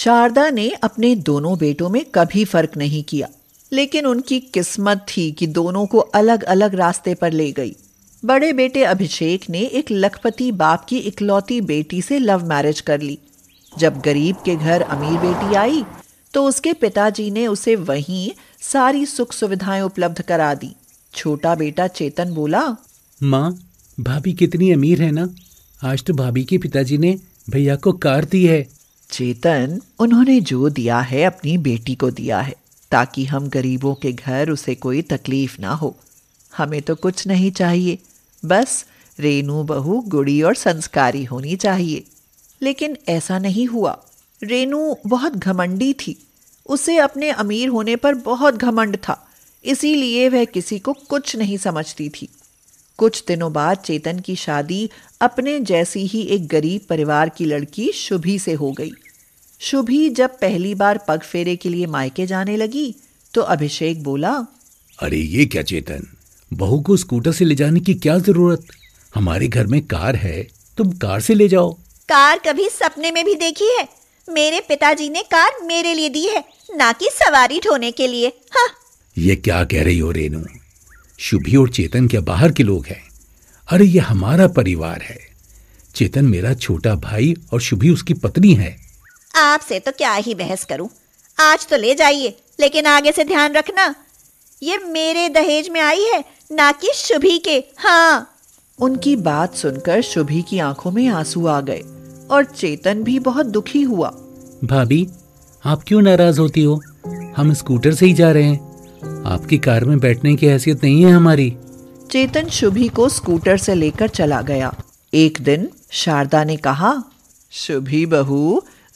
शारदा ने अपने दोनों बेटों में कभी फर्क नहीं किया लेकिन उनकी किस्मत थी कि दोनों को अलग अलग रास्ते पर ले गई बड़े बेटे अभिषेक ने एक लखपति बाप की इकलौती बेटी से लव मैरिज कर ली जब गरीब के घर अमीर बेटी आई तो उसके पिताजी ने उसे वहीं सारी सुख सुविधाएं उपलब्ध करा दी छोटा बेटा चेतन बोला माँ भाभी कितनी अमीर है ना आज तो भाभी के पिताजी ने भैया को कार दी है चेतन उन्होंने जो दिया है अपनी बेटी को दिया है ताकि हम गरीबों के घर उसे कोई तकलीफ ना हो हमें तो कुछ नहीं चाहिए बस रेनू बहू गुड़ी और संस्कारी होनी चाहिए लेकिन ऐसा नहीं हुआ रेनू बहुत घमंडी थी उसे अपने अमीर होने पर बहुत घमंड था इसीलिए वह किसी को कुछ नहीं समझती थी कुछ दिनों बाद चेतन की शादी अपने जैसी ही एक गरीब परिवार की लड़की शुभी से हो गई शुभी जब पहली बार पग फेरे के लिए मायके जाने लगी तो अभिषेक बोला अरे ये क्या चेतन बहू को स्कूटर से ले जाने की क्या जरूरत हमारे घर में कार है तुम कार से ले जाओ कार कभी सपने में भी देखी है मेरे पिताजी ने कार मेरे लिए दी है ना कि सवारी ढोने के लिए हा। ये क्या कह रही हो रेनू शुभी और चेतन क्या बाहर के लोग हैं अरे ये हमारा परिवार है चेतन मेरा छोटा भाई और शुभी उसकी पत्नी है आपसे तो क्या ही बहस करूं आज तो ले जाइए लेकिन आगे से ध्यान रखना ये मेरे दहेज में आई है ना कि शुभी के हाँ उनकी बात सुनकर शुभी की आंखों में आंसू आ गए और चेतन भी बहुत दुखी हुआ भाभी आप क्यों नाराज होती हो हम स्कूटर से ही जा रहे हैं आपकी कार में बैठने की हैसियत नहीं है हमारी चेतन शुभी को स्कूटर से लेकर चला गया एक दिन शारदा ने कहा शुभी बहू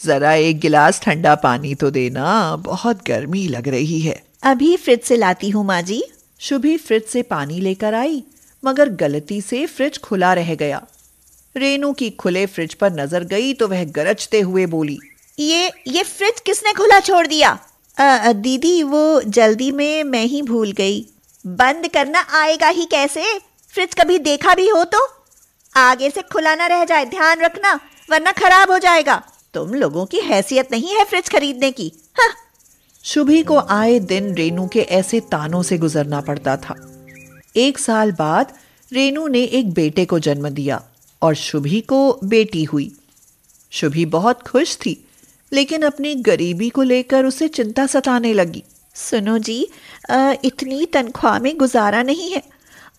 जरा एक गिलास ठंडा पानी तो देना बहुत गर्मी लग रही है अभी फ्रिज से लाती हूँ माँ जी शुभी फ्रिज से पानी लेकर आई मगर गलती से फ्रिज खुला रह गया रेनू की खुले फ्रिज पर नजर गई तो वह गरजते हुए बोली ये ये फ्रिज किसने खुला छोड़ दिया आ, दीदी वो जल्दी में मैं ही भूल गई बंद करना आएगा ही कैसे फ्रिज कभी देखा भी हो तो आगे से खुला ना रह जाए ध्यान रखना वरना खराब हो जाएगा तुम लोगों की हैसियत नहीं है फ्रिज खरीदने की शुभी को आए दिन रेनू के ऐसे तानों से गुजरना पड़ता था एक साल बाद रेनू ने एक बेटे को जन्म दिया और शुभी को बेटी हुई शुभी बहुत खुश थी लेकिन अपनी गरीबी को लेकर उसे चिंता सताने लगी सुनो जी इतनी तनख्वाह में गुजारा नहीं है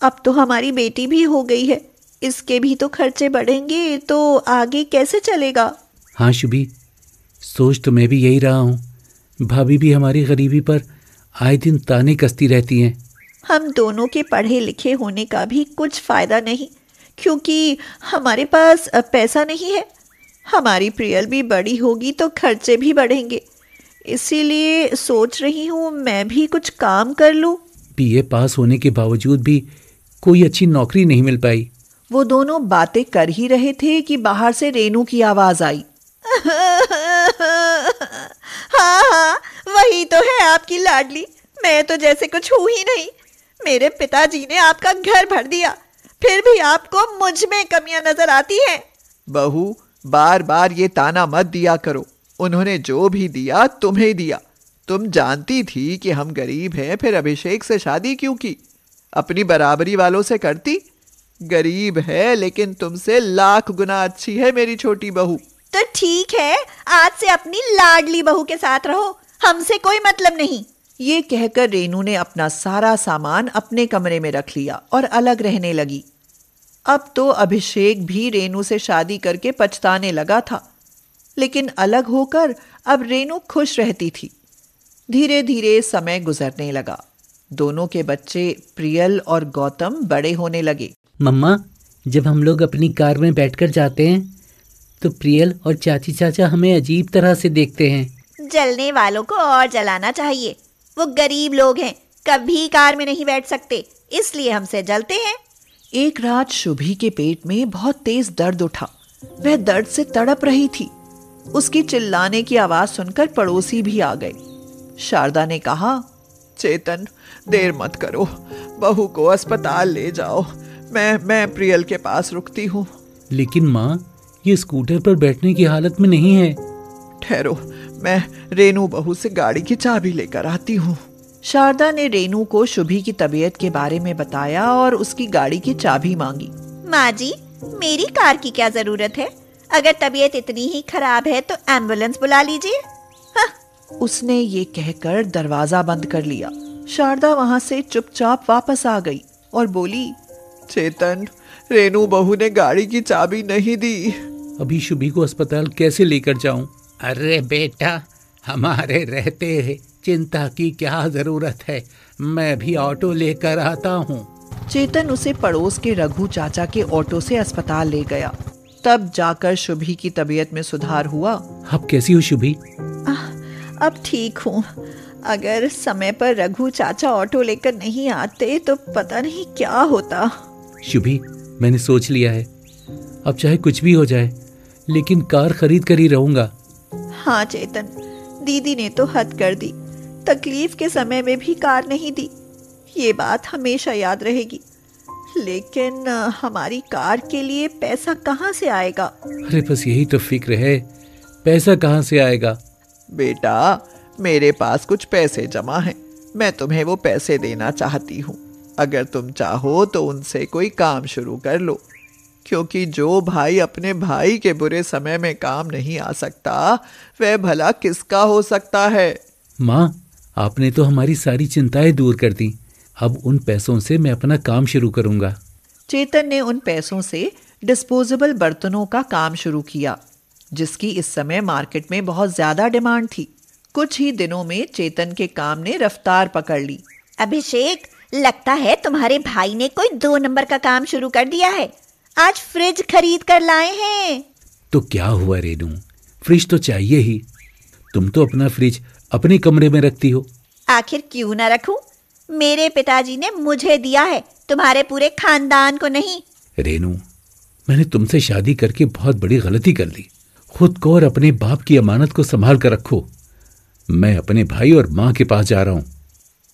अब तो हमारी बेटी भी हो गई है इसके भी तो खर्चे बढ़ेंगे तो आगे कैसे चलेगा हाँ शुभी सोच तो मैं भी यही रहा हूँ भाभी भी हमारी गरीबी पर आए दिन ताने कसती रहती हैं हम दोनों के पढ़े लिखे होने का भी कुछ फ़ायदा नहीं क्योंकि हमारे पास पैसा नहीं है हमारी प्रियल भी बड़ी होगी तो खर्चे भी बढ़ेंगे इसीलिए सोच रही हूँ मैं भी कुछ काम कर लूँ ए पास होने के बावजूद भी कोई अच्छी नौकरी नहीं मिल पाई वो दोनों बातें कर ही रहे थे कि बाहर से रेनू की आवाज आई हाँ हाँ वही तो है आपकी लाडली मैं तो जैसे कुछ हूँ ही नहीं मेरे पिताजी ने आपका घर भर दिया फिर भी आपको मुझ में कमियां नजर आती हैं बहू बार बार ये ताना मत दिया करो उन्होंने जो भी दिया तुम्हें दिया तुम जानती थी कि हम गरीब हैं फिर अभिषेक से शादी क्यों की अपनी बराबरी वालों से करती गरीब है लेकिन तुमसे लाख गुना अच्छी है मेरी छोटी बहू तो ठीक है आज से अपनी लाडली बहू के साथ रहो हमसे कोई मतलब नहीं ये कहकर रेनू ने अपना सारा सामान अपने कमरे में रख लिया और अलग रहने लगी अब तो अभिषेक भी रेनू से शादी करके पछताने लगा था लेकिन अलग होकर अब रेनू खुश रहती थी धीरे धीरे समय गुजरने लगा दोनों के बच्चे प्रियल और गौतम बड़े होने लगे मम्मा जब हम लोग अपनी कार में बैठकर जाते हैं तो प्रियल और चाची चाचा हमें अजीब तरह से देखते हैं जलने वालों को और जलाना चाहिए वो गरीब लोग हैं कभी कार में नहीं बैठ सकते इसलिए हमसे जलते हैं एक रात शुभी के पेट में बहुत तेज दर्द उठा वह दर्द से तड़प रही थी उसकी चिल्लाने की आवाज सुनकर पड़ोसी भी आ गए शारदा ने कहा चेतन देर मत करो बहू को अस्पताल ले जाओ मैं मैं प्रियल के पास रुकती हूँ लेकिन माँ ये स्कूटर पर बैठने की हालत में नहीं है ठहरो मैं रेनू बहू से गाड़ी की चाबी लेकर आती हूँ शारदा ने रेनू को शुभी की तबीयत के बारे में बताया और उसकी गाड़ी की चाबी मांगी माँ जी मेरी कार की क्या जरूरत है अगर तबीयत इतनी ही खराब है तो एम्बुलेंस बुला लीजिए हाँ। उसने ये कहकर दरवाजा बंद कर लिया शारदा वहां से चुपचाप वापस आ गई और बोली चेतन रेनू बहू ने गाड़ी की चाबी नहीं दी अभी शुभी को अस्पताल कैसे लेकर जाऊं? अरे बेटा हमारे रहते है चिंता की क्या जरूरत है मैं भी ऑटो लेकर आता हूँ चेतन उसे पड़ोस के रघु चाचा के ऑटो से अस्पताल ले गया तब जाकर शुभी की तबीयत में सुधार हुआ अब कैसी हो शुभी आ, अब ठीक हूँ अगर समय पर रघु चाचा ऑटो लेकर नहीं आते तो पता नहीं क्या होता शुभी मैंने सोच लिया है अब चाहे कुछ भी हो जाए लेकिन कार खरीद कर ही रहूंगा हाँ चेतन दीदी ने तो हद कर दी तकलीफ के समय में भी कार नहीं दी ये बात हमेशा याद रहेगी लेकिन हमारी कार के लिए पैसा कहाँ से आएगा अरे बस यही तो फिक्र है पैसा कहाँ से आएगा बेटा मेरे पास कुछ पैसे जमा हैं मैं तुम्हें वो पैसे देना चाहती हूँ अगर तुम चाहो तो उनसे कोई काम शुरू कर लो क्योंकि जो भाई अपने भाई के बुरे समय में काम नहीं आ सकता वह भला किसका हो सकता है माँ आपने तो हमारी सारी चिंताएं दूर कर दी अब उन पैसों से मैं अपना काम शुरू करूंगा चेतन ने उन पैसों से डिस्पोजेबल बर्तनों का काम शुरू किया जिसकी इस समय मार्केट में बहुत ज़्यादा डिमांड थी कुछ ही दिनों में चेतन के काम ने रफ्तार पकड़ ली अभिषेक लगता है तुम्हारे भाई ने कोई दो नंबर का काम शुरू कर दिया है आज फ्रिज खरीद कर लाए हैं तो क्या हुआ रेनू फ्रिज तो चाहिए ही तुम तो अपना फ्रिज अपने कमरे में रखती हो आखिर क्यों ना रखूं? मेरे पिताजी ने मुझे दिया है तुम्हारे पूरे खानदान को नहीं रेनू मैंने तुमसे शादी करके बहुत बड़ी गलती कर ली खुद को और अपने बाप की अमानत को संभाल कर रखो मैं अपने भाई और माँ के पास जा रहा हूँ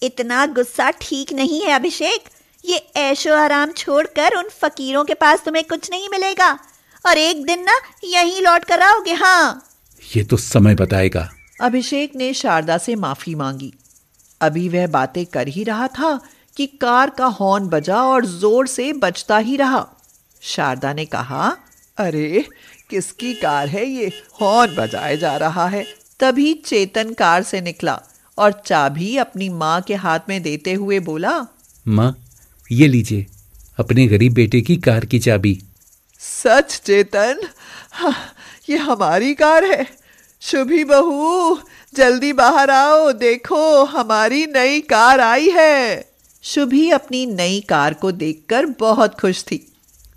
इतना गुस्सा ठीक नहीं है अभिषेक ये ऐशो आराम छोड़कर उन फकीरों के पास तुम्हें कुछ नहीं मिलेगा और एक दिन ना यहीं लौट कर आओगे हाँ ये तो समय बताएगा अभिषेक ने शारदा से माफी मांगी अभी वह बातें कर ही रहा था कि कार का हॉर्न बजा और जोर से बजता ही रहा शारदा ने कहा अरे किसकी कार है ये हॉर्न बजाया जा रहा है तभी चेतन कार से निकला और चाबी अपनी माँ के हाथ में देते हुए बोला माँ ये लीजिए अपने गरीब बेटे की कार की चाबी सच चेतन हाँ, ये हमारी कार है शुभी बहू जल्दी बाहर आओ देखो हमारी नई कार आई है शुभी अपनी नई कार को देखकर बहुत खुश थी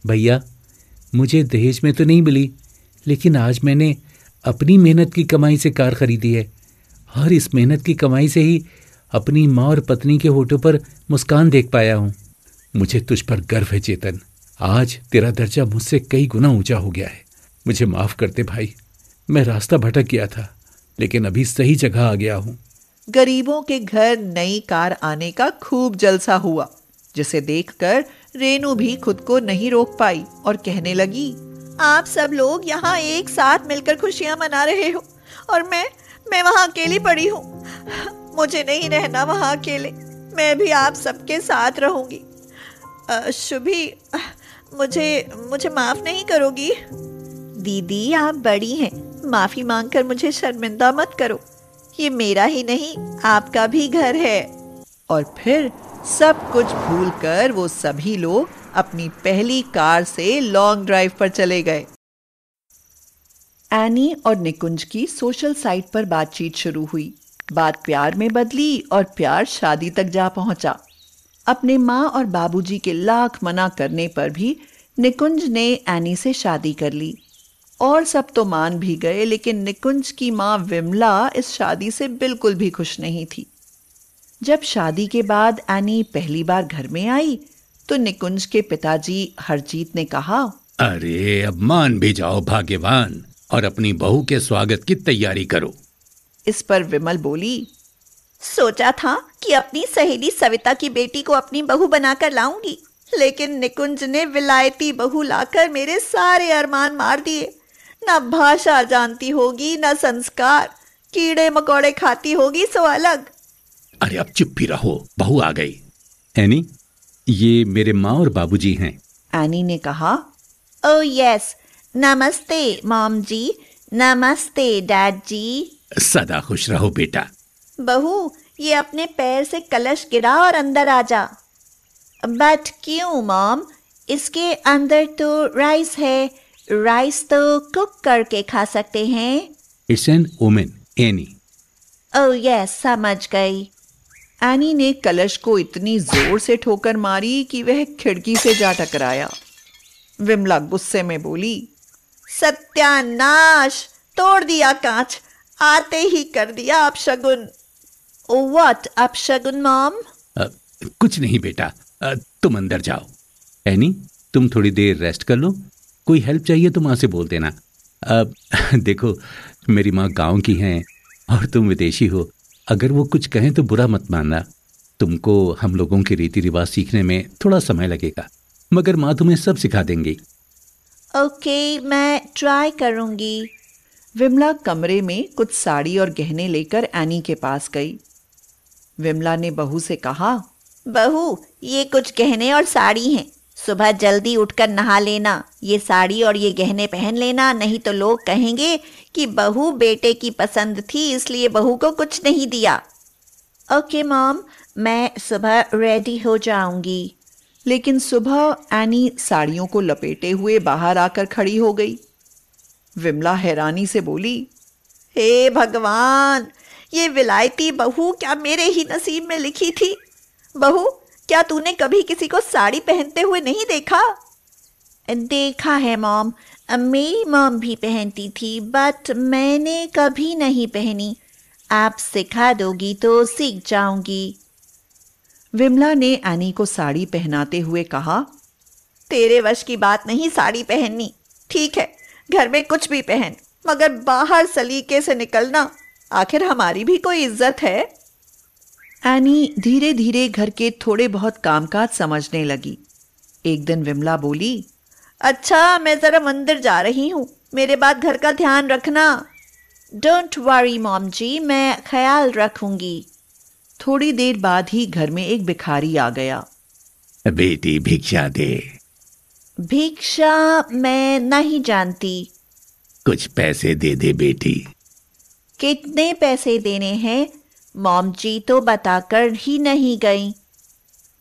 भैया मुझे दहेज में तो नहीं मिली लेकिन आज मैंने अपनी मेहनत की कमाई से कार खरीदी है और इस मेहनत की कमाई से ही अपनी माँ और पत्नी के होठों पर मुस्कान देख पाया हूँ मुझे तुझ पर गर्व है चेतन आज तेरा दर्जा मुझसे कई गुना ऊंचा हो गया है मुझे माफ करते भाई मैं रास्ता भटक गया था लेकिन अभी सही जगह आ गया हूँ गरीबों के घर नई कार आने का खूब जलसा हुआ जिसे देखकर रेनू भी खुद को नहीं रोक पाई और कहने लगी आप सब लोग यहाँ एक साथ मिलकर खुशियाँ मना रहे हो और मैं मैं वहाँ अकेली पड़ी हूँ मुझे नहीं रहना वहाँ अकेले मैं भी आप सबके साथ रहूंगी शुभी मुझे मुझे माफ़ नहीं करोगी दीदी आप बड़ी हैं माफ़ी मांगकर मुझे शर्मिंदा मत करो ये मेरा ही नहीं आपका भी घर है और फिर सब कुछ भूलकर वो सभी लोग अपनी पहली कार से लॉन्ग ड्राइव पर चले गए एनी और निकुंज की सोशल साइट पर बातचीत शुरू हुई बात प्यार में बदली और प्यार शादी तक जा पहुंचा अपने माँ और बाबूजी के लाख मना करने पर भी निकुंज ने एनी से शादी कर ली और सब तो मान भी गए लेकिन निकुंज की माँ विमला इस शादी से बिल्कुल भी खुश नहीं थी जब शादी के बाद एनी पहली बार घर में आई तो निकुंज के पिताजी हरजीत ने कहा अरे अब मान भी जाओ भाग्यवान और अपनी बहू के स्वागत की तैयारी करो इस पर विमल बोली सोचा था कि अपनी सहेली सविता की बेटी को अपनी बहू बनाकर लाऊंगी लेकिन निकुंज ने विलायती बहू लाकर मेरे सारे अरमान मार दिए ना भाषा जानती होगी न संस्कार कीड़े मकोड़े खाती होगी सो अलग अरे अब चुप भी रहो बहू आ गई एनी ये मेरे माँ और बाबूजी हैं एनी ने कहा ओ oh, यस नमस्ते मॉम जी नमस्ते डैड जी सदा खुश रहो बेटा बहू ये अपने पैर से कलश गिरा और अंदर आ जा बट क्यों मॉम इसके अंदर तो राइस है राइस तो कुक करके खा सकते हैं it's an women Annie oh yes समझ गई एनी ने कलश को इतनी जोर से ठोकर मारी कि वह खिड़की से जा टकराया विमला गुस्से में बोली सत्यानाश तोड़ दिया कांच आते ही कर दिया आप शगुन वॉट आप शगुन मॉम कुछ नहीं बेटा आ, तुम अंदर जाओ एनी तुम थोड़ी देर रेस्ट कर लो कोई हेल्प चाहिए तो माँ से बोल देना अब देखो मेरी माँ गांव की हैं और तुम विदेशी हो अगर वो कुछ कहें तो बुरा मत मानना तुमको हम लोगों के रीति रिवाज सीखने में थोड़ा समय लगेगा मगर माँ तुम्हें सब सिखा देंगी ओके okay, मैं ट्राई करूंगी विमला कमरे में कुछ साड़ी और गहने लेकर एनी के पास गई विमला ने बहू से कहा बहू ये कुछ गहने और साड़ी हैं सुबह जल्दी उठकर नहा लेना ये साड़ी और ये गहने पहन लेना नहीं तो लोग कहेंगे कि बहू बेटे की पसंद थी इसलिए बहू को कुछ नहीं दिया ओके मॉम मैं सुबह रेडी हो जाऊंगी लेकिन सुबह एनी साड़ियों को लपेटे हुए बाहर आकर खड़ी हो गई विमला हैरानी से बोली हे भगवान ये विलायती बहू क्या मेरे ही नसीब में लिखी थी बहू क्या तूने कभी किसी को साड़ी पहनते हुए नहीं देखा देखा है मॉम मेरी मॉम भी पहनती थी बट मैंने कभी नहीं पहनी आप सिखा दोगी तो सीख जाऊंगी विमला ने एनी को साड़ी पहनाते हुए कहा तेरे वश की बात नहीं साड़ी पहननी ठीक है घर में कुछ भी पहन मगर बाहर सलीके से निकलना आखिर हमारी भी कोई इज्जत है एनी धीरे धीरे घर के थोड़े बहुत कामकाज समझने लगी एक दिन विमला बोली अच्छा मैं ज़रा मंदिर जा रही हूँ मेरे बाद घर का ध्यान रखना डोंट वरी मॉम जी मैं ख्याल रखूंगी थोड़ी देर बाद ही घर में एक भिखारी आ गया बेटी भिक्षा दे भिक्षा मैं नहीं जानती कुछ पैसे दे दे बेटी कितने पैसे देने हैं मोम जी तो बताकर ही नहीं गई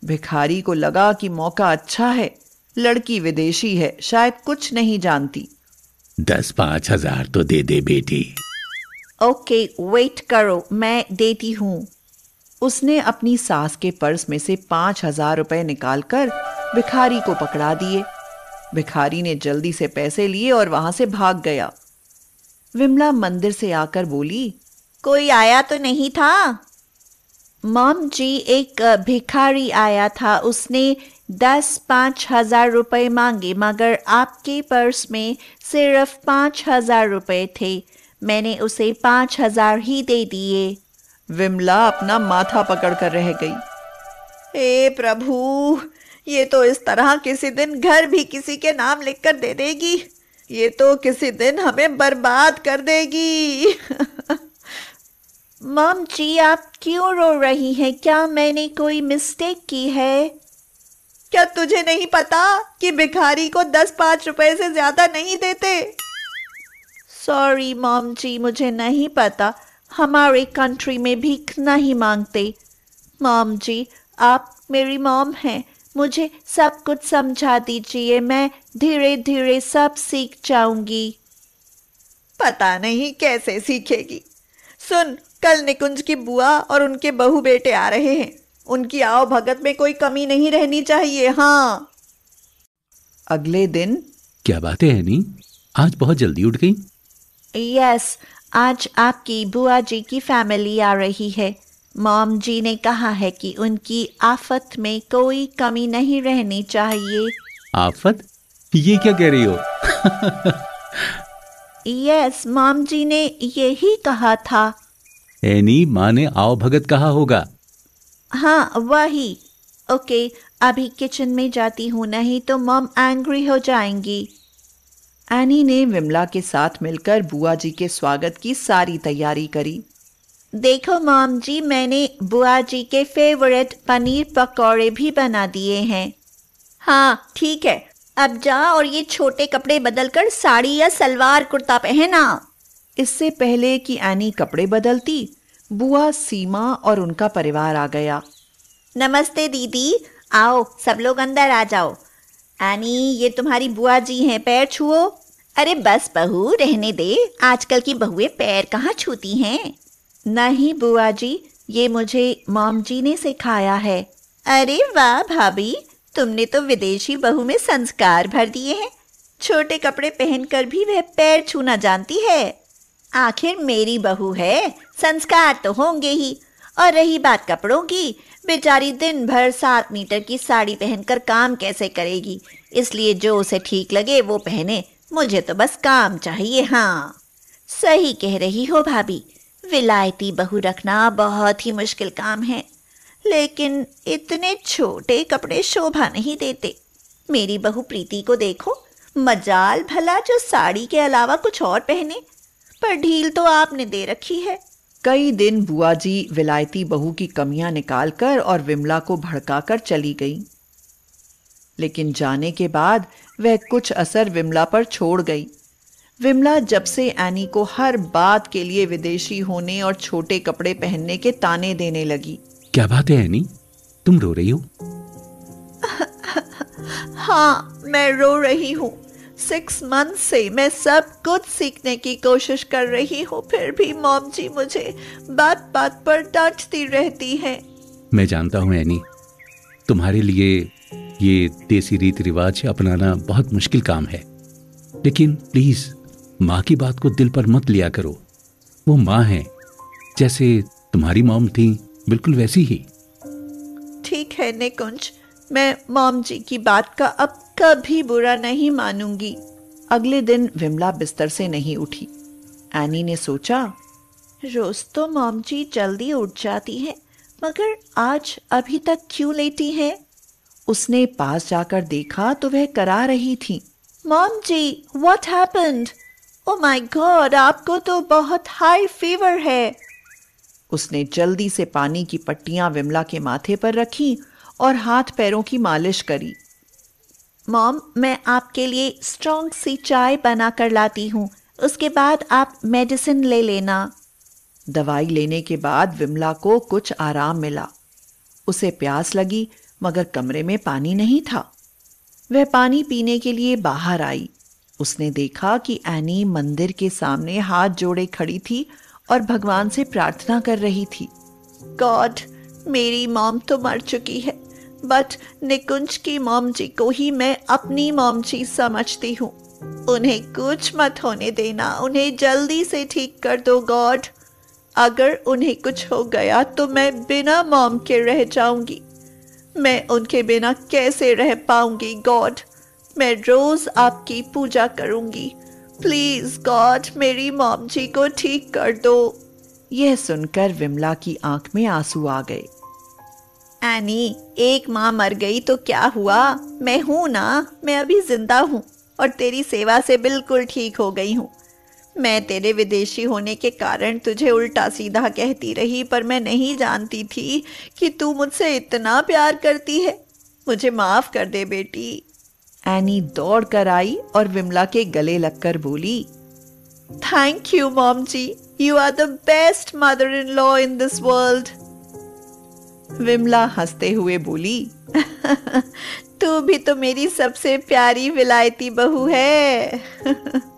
भिखारी को लगा कि मौका अच्छा है लड़की विदेशी है शायद कुछ नहीं जानती दस पाँच हजार तो दे दे बेटी ओके वेट करो मैं देती हूँ उसने अपनी सास के पर्स में से पाँच हजार रूपए निकाल कर भिखारी को पकड़ा दिए भिखारी ने जल्दी से पैसे लिए और वहां से भाग गया विमला मंदिर से आकर बोली कोई आया तो नहीं था मॉम जी एक भिखारी आया था उसने दस पाँच हजार रुपये मांगे मगर आपके पर्स में सिर्फ पाँच हजार रुपये थे मैंने उसे पाँच हजार ही दे दिए विमला अपना माथा पकड़ कर रह गई हे प्रभु ये तो इस तरह किसी दिन घर भी किसी के नाम लिख कर दे देगी ये तो किसी दिन हमें बर्बाद कर देगी मॉम जी आप क्यों रो रही हैं क्या मैंने कोई मिस्टेक की है क्या तुझे नहीं पता कि भिखारी को दस पाँच रुपए से ज़्यादा नहीं देते सॉरी मॉम जी मुझे नहीं पता हमारे कंट्री में भीख नहीं मांगते मॉम जी आप मेरी मॉम हैं मुझे सब कुछ समझा दीजिए मैं धीरे धीरे सब सीख जाऊंगी पता नहीं कैसे सीखेगी सुन कल निकुंज की बुआ और उनके बहु बेटे आ रहे हैं उनकी आओ भगत में कोई कमी नहीं रहनी चाहिए हाँ अगले दिन क्या बातें है नी आज बहुत जल्दी उठ गई यस आज आपकी बुआ जी की फैमिली आ रही है मॉम जी ने कहा है कि उनकी आफत में कोई कमी नहीं रहनी चाहिए आफत ये क्या कह रही हो यस मॉम जी ने यही कहा था एनी माँ ने आओ भगत कहा होगा हाँ वही ओके अभी किचन में जाती हूँ नहीं तो मॉम एंग्री हो जाएंगी एनी ने विमला के साथ मिलकर बुआ जी के स्वागत की सारी तैयारी करी देखो मॉम जी मैंने बुआ जी के फेवरेट पनीर पकौड़े भी बना दिए हैं हाँ ठीक है अब जा और ये छोटे कपड़े बदलकर साड़ी या सलवार कुर्ता पहना इससे पहले कि एनी कपड़े बदलती बुआ सीमा और उनका परिवार आ गया नमस्ते दीदी आओ सब लोग अंदर आ जाओ एनी ये तुम्हारी बुआ जी हैं पैर छुओ अरे बस बहू रहने दे आजकल की बहुएं पैर कहाँ छूती हैं नहीं बुआ जी ये मुझे माम जी ने सिखाया है अरे वाह भाभी तुमने तो विदेशी बहू में संस्कार भर दिए हैं छोटे कपड़े पहनकर भी वह पैर छूना जानती है आखिर मेरी बहू है संस्कार तो होंगे ही और रही बात कपड़ों की बेचारी दिन भर सात मीटर की साड़ी पहनकर काम कैसे करेगी इसलिए जो उसे ठीक लगे वो पहने मुझे तो बस काम चाहिए हाँ सही कह रही हो भाभी विलायती बहू रखना बहुत ही मुश्किल काम है लेकिन इतने छोटे कपड़े शोभा नहीं देते मेरी बहू प्रीति को देखो मजाल भला जो साड़ी के अलावा कुछ और पहने पर ढील तो आपने दे रखी है कई दिन बुआ जी विलायती बहू की कमियां निकालकर और विमला को भड़काकर चली गई लेकिन जाने के बाद वह कुछ असर विमला पर छोड़ गई विमला जब से एनी को हर बात के लिए विदेशी होने और छोटे कपड़े पहनने के ताने देने लगी क्या बात है एनी तुम रो रही हो हाँ मैं रो रही हूँ सिक्स मंथ से मैं सब कुछ सीखने की कोशिश कर रही हूँ फिर भी मॉम जी मुझे बात बात पर डांटती रहती है मैं जानता हूँ एनी तुम्हारे लिए ये देसी रीति रिवाज अपनाना बहुत मुश्किल काम है लेकिन प्लीज माँ की बात को दिल पर मत लिया करो वो माँ है जैसे तुम्हारी मॉम थी बिल्कुल वैसी ही ठीक है निकुंज मैं मॉम जी की बात का अब कभी बुरा नहीं मानूंगी अगले दिन विमला बिस्तर से नहीं उठी एनी ने सोचा रोज तो मॉम जी जल्दी उठ जाती हैं मगर आज अभी तक क्यों लेटी हैं उसने पास जाकर देखा तो वह करा रही थी mom ji what happened oh my God आपको तो बहुत हाई फीवर है उसने जल्दी से पानी की पट्टियां विमला के माथे पर रखी और हाथ पैरों की मालिश करी मॉम मैं आपके लिए स्ट्रॉन्ग सी चाय बना कर लाती हूँ उसके बाद आप मेडिसिन ले लेना दवाई लेने के बाद विमला को कुछ आराम मिला उसे प्यास लगी मगर कमरे में पानी नहीं था वह पानी पीने के लिए बाहर आई उसने देखा कि एनी मंदिर के सामने हाथ जोड़े खड़ी थी और भगवान से प्रार्थना कर रही थी गॉड मेरी मॉम तो मर चुकी है बट निकुंज की मोम जी को ही मैं अपनी मोम जी समझती हूँ उन्हें कुछ मत होने देना उन्हें जल्दी से ठीक कर दो गॉड अगर उन्हें कुछ हो गया तो मैं बिना मोम के रह जाऊंगी मैं उनके बिना कैसे रह पाऊंगी गॉड मैं रोज आपकी पूजा करूंगी प्लीज गॉड मेरी मोम जी को ठीक कर दो यह सुनकर विमला की आंख में आंसू आ गए एनी एक माँ मर गई तो क्या हुआ मैं हूँ ना मैं अभी जिंदा हूँ और तेरी सेवा से बिल्कुल ठीक हो गई हूँ मैं तेरे विदेशी होने के कारण तुझे उल्टा सीधा कहती रही पर मैं नहीं जानती थी कि तू मुझसे इतना प्यार करती है मुझे माफ कर दे बेटी एनी दौड़ कर आई और विमला के गले लगकर बोली thank you mom ji you are the best mother in law in this world Vimla हंसते हुए बोली तू भी तो मेरी सबसे प्यारी विलायती बहू है